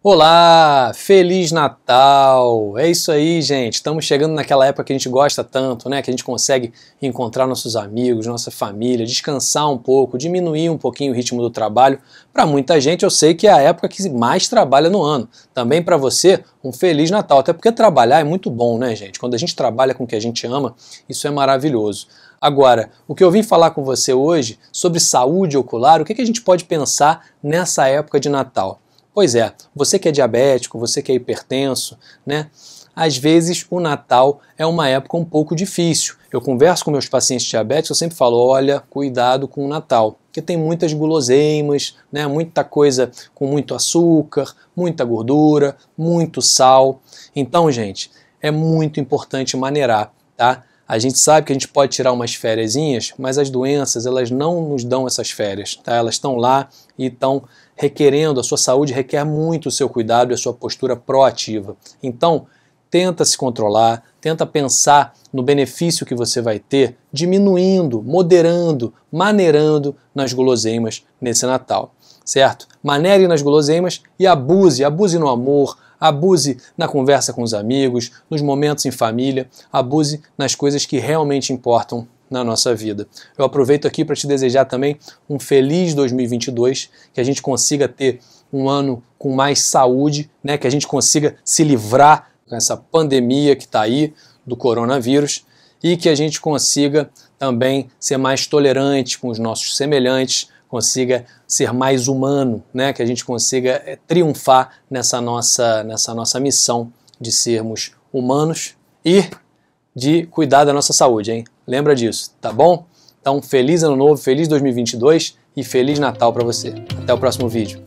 Olá, Feliz Natal! É isso aí, gente. Estamos chegando naquela época que a gente gosta tanto, né? Que a gente consegue encontrar nossos amigos, nossa família, descansar um pouco, diminuir um pouquinho o ritmo do trabalho. Para muita gente, eu sei que é a época que mais trabalha no ano. Também para você, um Feliz Natal. Até porque trabalhar é muito bom, né, gente? Quando a gente trabalha com o que a gente ama, isso é maravilhoso. Agora, o que eu vim falar com você hoje sobre saúde ocular, o que, que a gente pode pensar nessa época de Natal? Pois é, você que é diabético, você que é hipertenso, né? Às vezes o Natal é uma época um pouco difícil. Eu converso com meus pacientes diabéticos, eu sempre falo: olha, cuidado com o Natal, porque tem muitas guloseimas, né? muita coisa com muito açúcar, muita gordura, muito sal. Então, gente, é muito importante maneirar, tá? A gente sabe que a gente pode tirar umas férias, mas as doenças elas não nos dão essas férias. Tá? Elas estão lá e estão requerendo, a sua saúde requer muito o seu cuidado e a sua postura proativa. Então, tenta se controlar, tenta pensar no benefício que você vai ter, diminuindo, moderando, maneirando nas guloseimas nesse Natal, certo? Manere nas guloseimas e abuse, abuse no amor, abuse na conversa com os amigos, nos momentos em família, abuse nas coisas que realmente importam na nossa vida. Eu aproveito aqui para te desejar também um feliz 2022, que a gente consiga ter um ano com mais saúde, né, que a gente consiga se livrar com essa pandemia que está aí do coronavírus e que a gente consiga também ser mais tolerante com os nossos semelhantes, consiga ser mais humano, né? que a gente consiga eh, triunfar nessa nossa, nessa nossa missão de sermos humanos e de cuidar da nossa saúde, hein? Lembra disso, tá bom? Então, feliz ano novo, feliz 2022 e feliz Natal para você. Até o próximo vídeo.